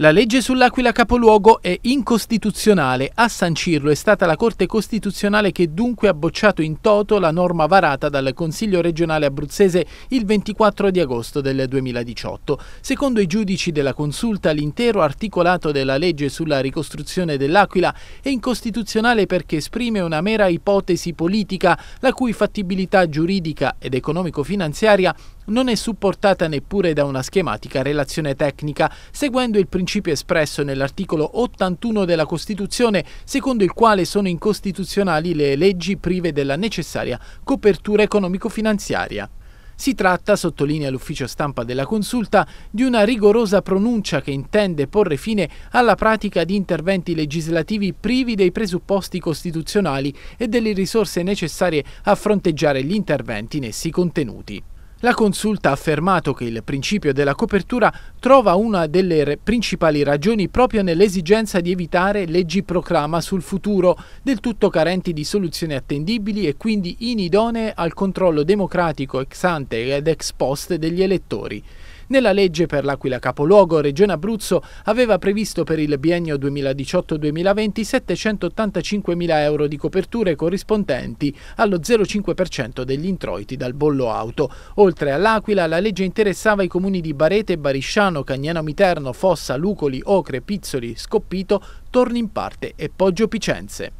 La legge sull'Aquila capoluogo è incostituzionale. A sancirlo è stata la Corte Costituzionale che dunque ha bocciato in toto la norma varata dal Consiglio regionale abruzzese il 24 di agosto del 2018. Secondo i giudici della consulta l'intero articolato della legge sulla ricostruzione dell'Aquila è incostituzionale perché esprime una mera ipotesi politica la cui fattibilità giuridica ed economico-finanziaria non è supportata neppure da una schematica relazione tecnica, seguendo il principio espresso nell'articolo 81 della Costituzione, secondo il quale sono incostituzionali le leggi prive della necessaria copertura economico-finanziaria. Si tratta, sottolinea l'ufficio stampa della consulta, di una rigorosa pronuncia che intende porre fine alla pratica di interventi legislativi privi dei presupposti costituzionali e delle risorse necessarie a fronteggiare gli interventi in essi contenuti. La consulta ha affermato che il principio della copertura trova una delle principali ragioni proprio nell'esigenza di evitare leggi proclama sul futuro, del tutto carenti di soluzioni attendibili e quindi inidonee al controllo democratico ex ante ed ex post degli elettori. Nella legge per l'Aquila Capoluogo, Regione Abruzzo aveva previsto per il biennio 2018-2020 785.000 euro di coperture corrispondenti allo 0,5% degli introiti dal bollo auto. Oltre all'Aquila, la legge interessava i comuni di Barete, Barisciano, Cagnano Miterno, Fossa, Lucoli, Ocre, Pizzoli, Scoppito, Torni in parte e Poggio Picenze.